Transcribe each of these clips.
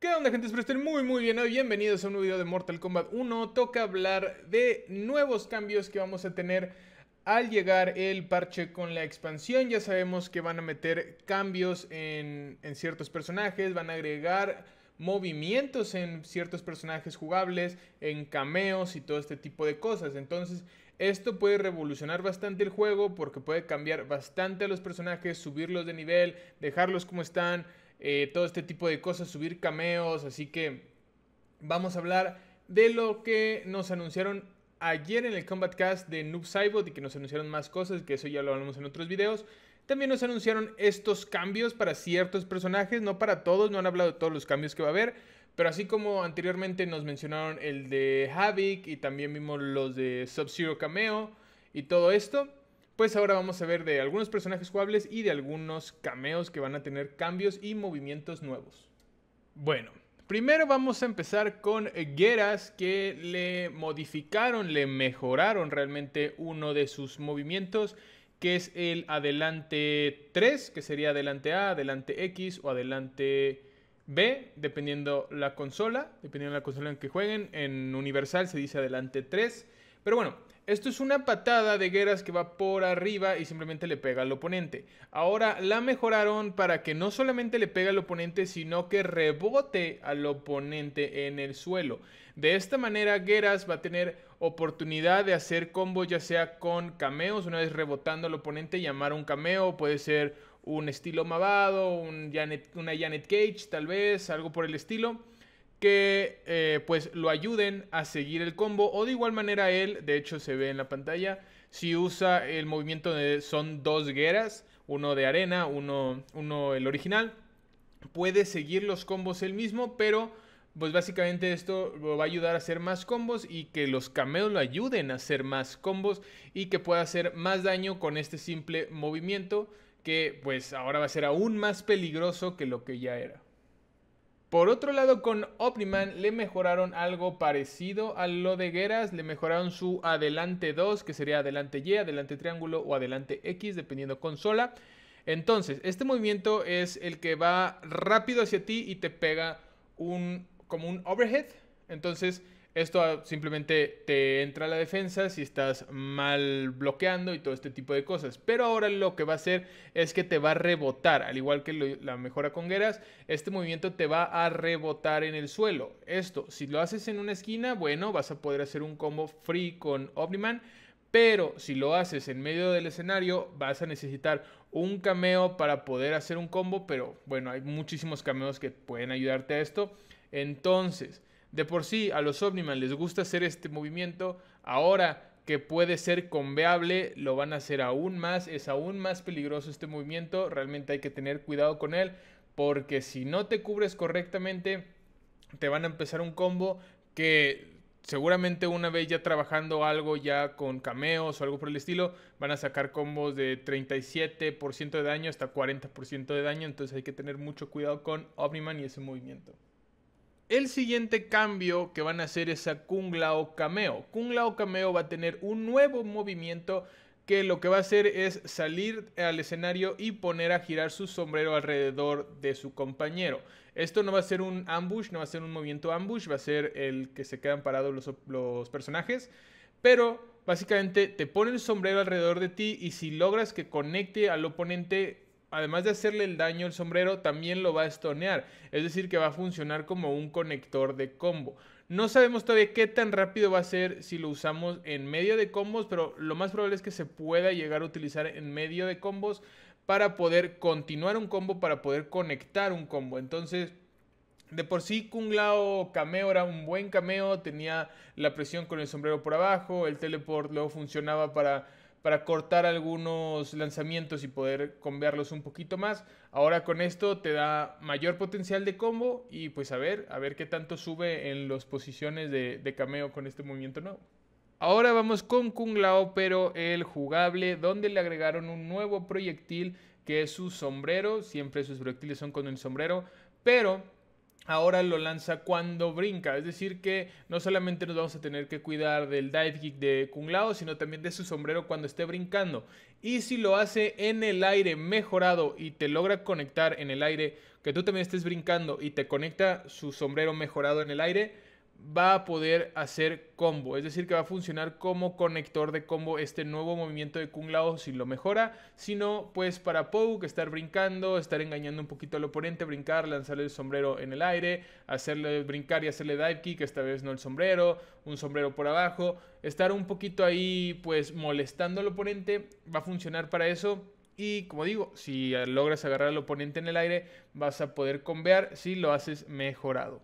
¿Qué onda gente? Espero estén muy muy bien hoy. Bienvenidos a un nuevo video de Mortal Kombat 1. Toca hablar de nuevos cambios que vamos a tener al llegar el parche con la expansión. Ya sabemos que van a meter cambios en, en ciertos personajes, van a agregar movimientos en ciertos personajes jugables, en cameos y todo este tipo de cosas. Entonces, esto puede revolucionar bastante el juego porque puede cambiar bastante a los personajes, subirlos de nivel, dejarlos como están, eh, todo este tipo de cosas, subir cameos, así que vamos a hablar de lo que nos anunciaron ayer en el Combat Cast de Noob Saibot y que nos anunciaron más cosas, que eso ya lo hablamos en otros videos. También nos anunciaron estos cambios para ciertos personajes, no para todos, no han hablado de todos los cambios que va a haber, pero así como anteriormente nos mencionaron el de Havik y también vimos los de Sub-Zero Cameo y todo esto, pues ahora vamos a ver de algunos personajes jugables y de algunos cameos que van a tener cambios y movimientos nuevos. Bueno, primero vamos a empezar con Gueras que le modificaron, le mejoraron realmente uno de sus movimientos que es el adelante 3, que sería adelante A, adelante X o adelante B, dependiendo la consola, dependiendo la consola en que jueguen. En Universal se dice adelante 3. Pero bueno, esto es una patada de gueras que va por arriba y simplemente le pega al oponente. Ahora la mejoraron para que no solamente le pega al oponente, sino que rebote al oponente en el suelo. De esta manera, Gueras va a tener oportunidad de hacer combos ya sea con cameos, una vez rebotando al oponente, llamar un cameo, puede ser un estilo mavado, una Janet Cage tal vez, algo por el estilo que eh, pues lo ayuden a seguir el combo o de igual manera él, de hecho se ve en la pantalla, si usa el movimiento de son dos guerras, uno de arena, uno, uno el original, puede seguir los combos él mismo, pero pues básicamente esto lo va a ayudar a hacer más combos y que los cameos lo ayuden a hacer más combos y que pueda hacer más daño con este simple movimiento que pues ahora va a ser aún más peligroso que lo que ya era. Por otro lado, con Optiman le mejoraron algo parecido a lo de Gueras, le mejoraron su adelante 2, que sería adelante Y, adelante triángulo o adelante X, dependiendo consola. Entonces, este movimiento es el que va rápido hacia ti y te pega un como un overhead. Entonces, esto ah, simplemente te entra a la defensa si estás mal bloqueando y todo este tipo de cosas. Pero ahora lo que va a hacer es que te va a rebotar, al igual que la mejora con Gueras, este movimiento te va a rebotar en el suelo. Esto, si lo haces en una esquina, bueno, vas a poder hacer un combo free con Omniman. Pero si lo haces en medio del escenario, vas a necesitar un cameo para poder hacer un combo. Pero bueno, hay muchísimos cameos que pueden ayudarte a esto. Entonces, de por sí, a los Omniman les gusta hacer este movimiento. Ahora que puede ser conveable, lo van a hacer aún más. Es aún más peligroso este movimiento. Realmente hay que tener cuidado con él. Porque si no te cubres correctamente, te van a empezar un combo que seguramente una vez ya trabajando algo ya con cameos o algo por el estilo, van a sacar combos de 37% de daño hasta 40% de daño, entonces hay que tener mucho cuidado con Omniman y ese movimiento. El siguiente cambio que van a hacer es a Kung Lao Cameo. Kung Lao Cameo va a tener un nuevo movimiento que lo que va a hacer es salir al escenario y poner a girar su sombrero alrededor de su compañero. Esto no va a ser un ambush, no va a ser un movimiento ambush, va a ser el que se quedan parados los, los personajes, pero básicamente te pone el sombrero alrededor de ti y si logras que conecte al oponente además de hacerle el daño al sombrero, también lo va a estonear. Es decir, que va a funcionar como un conector de combo. No sabemos todavía qué tan rápido va a ser si lo usamos en medio de combos, pero lo más probable es que se pueda llegar a utilizar en medio de combos para poder continuar un combo, para poder conectar un combo. Entonces, de por sí, Kung Lao cameo era un buen cameo, tenía la presión con el sombrero por abajo, el teleport luego funcionaba para para cortar algunos lanzamientos y poder combinarlos un poquito más. Ahora con esto te da mayor potencial de combo y pues a ver, a ver qué tanto sube en las posiciones de, de cameo con este movimiento nuevo. Ahora vamos con Kung Lao, pero el jugable, donde le agregaron un nuevo proyectil que es su sombrero. Siempre sus proyectiles son con el sombrero, pero ahora lo lanza cuando brinca. Es decir, que no solamente nos vamos a tener que cuidar del dive geek de Kung Lao, sino también de su sombrero cuando esté brincando. Y si lo hace en el aire mejorado y te logra conectar en el aire, que tú también estés brincando y te conecta su sombrero mejorado en el aire, va a poder hacer combo, es decir, que va a funcionar como conector de combo este nuevo movimiento de Kung Lao si lo mejora, sino pues para que estar brincando, estar engañando un poquito al oponente, brincar, lanzarle el sombrero en el aire, hacerle brincar y hacerle dive kick, esta vez no el sombrero, un sombrero por abajo, estar un poquito ahí pues molestando al oponente, va a funcionar para eso. Y como digo, si logras agarrar al oponente en el aire, vas a poder convear si lo haces mejorado.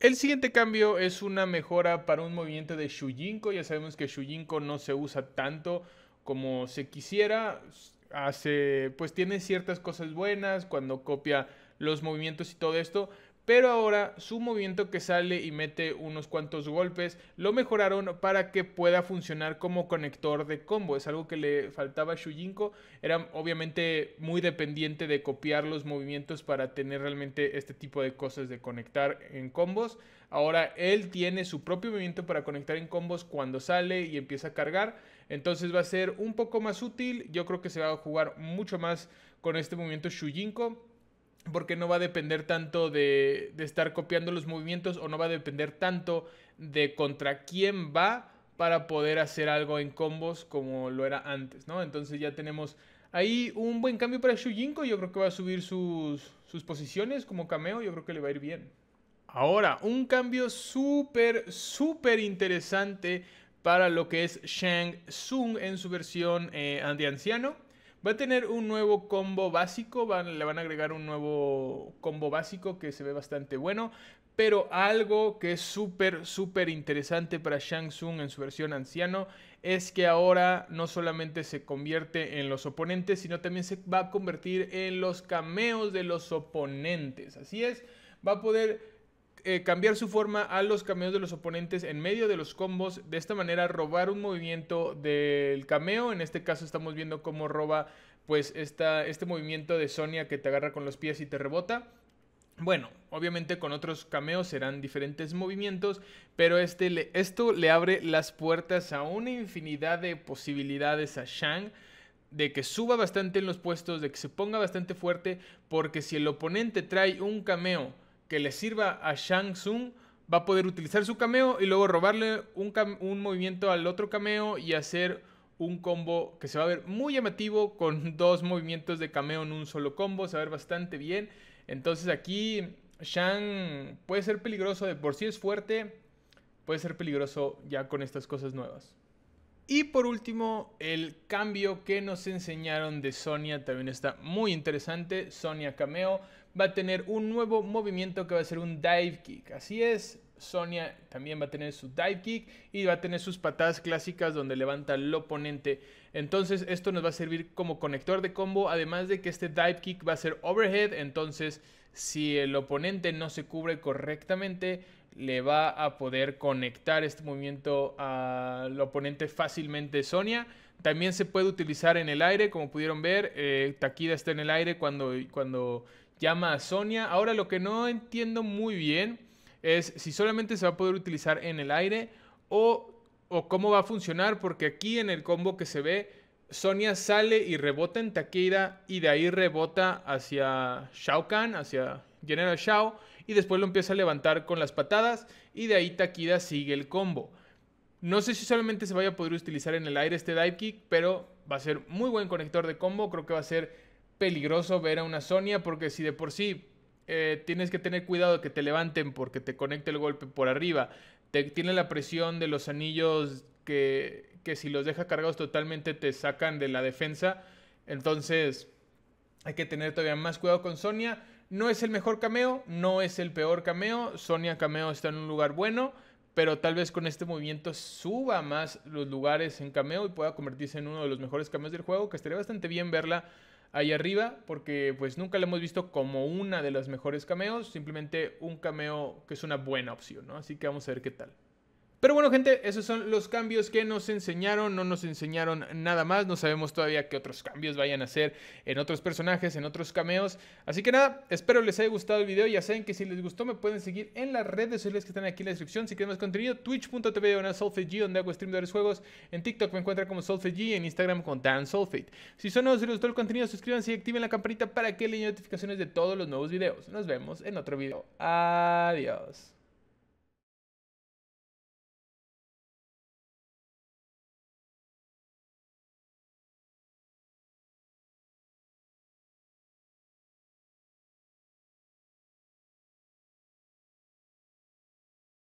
El siguiente cambio es una mejora para un movimiento de Shujinko. Ya sabemos que Shujinko no se usa tanto como se quisiera. Hace, pues tiene ciertas cosas buenas cuando copia los movimientos y todo esto pero ahora su movimiento que sale y mete unos cuantos golpes lo mejoraron para que pueda funcionar como conector de combo. Es algo que le faltaba a Shujinko. Era obviamente muy dependiente de copiar los movimientos para tener realmente este tipo de cosas de conectar en combos. Ahora él tiene su propio movimiento para conectar en combos cuando sale y empieza a cargar. Entonces va a ser un poco más útil. Yo creo que se va a jugar mucho más con este movimiento Shujinko porque no va a depender tanto de, estar copiando los movimientos o no va a depender tanto de contra quién va para poder hacer algo en combos como lo era antes, ¿no? Entonces ya tenemos ahí un buen cambio para Shujinko, yo creo que va a subir sus, sus posiciones como cameo, yo creo que le va a ir bien. Ahora, un cambio súper, súper interesante para lo que es Shang Tsung en su versión eh, anciano Va a tener un nuevo combo básico, le van a agregar un nuevo combo básico que se ve bastante bueno. Pero algo que es súper, súper interesante para Shang Tsung en su versión anciano es que ahora no solamente se convierte en los oponentes, sino también se va a convertir en los cameos de los oponentes. Así es, va a poder eh, cambiar su forma a los cameos de los oponentes en medio de los combos. De esta manera robar un movimiento del cameo. En este caso estamos viendo cómo roba pues este movimiento de Sonia que te agarra con los pies y te rebota. Bueno, obviamente con otros cameos serán diferentes movimientos, pero este esto le abre las puertas a una infinidad de posibilidades a Shang de que suba bastante en los puestos, de que se ponga bastante fuerte, porque si el oponente trae un cameo que le sirva a Shang Tsung va a poder utilizar su cameo y luego robarle un, un, movimiento al otro cameo y hacer un combo que se va a ver muy llamativo con dos movimientos de cameo en un solo combo, se va a ver bastante bien. Entonces aquí Shang puede ser peligroso, de por sí es fuerte, puede ser peligroso ya con estas cosas nuevas. Y por último, el cambio que nos enseñaron de Sonia también está muy interesante. Sonia Cameo va a tener un nuevo movimiento que va a ser un dive kick. Así es, Sonia también va a tener su dive kick y va a tener sus patadas clásicas donde levanta al oponente. Entonces esto nos va a servir como conector de combo, además de que este dive kick va a ser overhead, entonces si el oponente no se cubre correctamente, le va a poder conectar este movimiento al oponente fácilmente Sonia. También se puede utilizar en el aire, como pudieron ver, eh, está en el aire cuando, cuando llama a Sonia. Ahora lo que no entiendo muy bien es si solamente se va a poder utilizar en el aire o, cómo va a funcionar, porque aquí en el combo que se ve, Sonia sale y rebota en Takeda. y de ahí rebota hacia Shao Kahn, hacia General Shao, y después lo empieza a levantar con las patadas y de ahí Takeda sigue el combo. No sé si solamente se vaya a poder utilizar en el aire este dive kick, pero va a ser muy buen conector de combo, creo que va a ser peligroso ver a una Sonia porque si de por sí eh, tienes que tener cuidado de que te levanten porque te conecte el golpe por arriba, te, tiene la presión de los anillos que, que si los deja cargados totalmente te sacan de la defensa, entonces hay que tener todavía más cuidado con Sonia. No es el mejor cameo, no es el peor cameo. Sonia Cameo está en un lugar bueno, pero tal vez con este movimiento suba más los lugares en cameo y pueda convertirse en uno de los mejores cameos del juego, que estaría bastante bien verla ahí arriba, porque pues nunca la hemos visto como una de las mejores cameos, simplemente un cameo que es una buena opción, ¿no? Así que vamos a ver qué tal. Pero bueno, gente, esos son los cambios que nos enseñaron. No nos enseñaron nada más. No sabemos todavía qué otros cambios vayan a hacer en otros personajes, en otros cameos. Así que nada, espero les haya gustado el video. Ya saben que si les gustó, me pueden seguir en las redes sociales que están aquí en la descripción. Si quieren más contenido, twitch.tv una donde hago stream de varios juegos. En TikTok me encuentran como Solfege en Instagram con Dan Solfate. Si son nuevos y les gustó el contenido, suscríbanse y activen la campanita para que le notificaciones de todos los nuevos videos. Nos vemos en otro video. Adiós.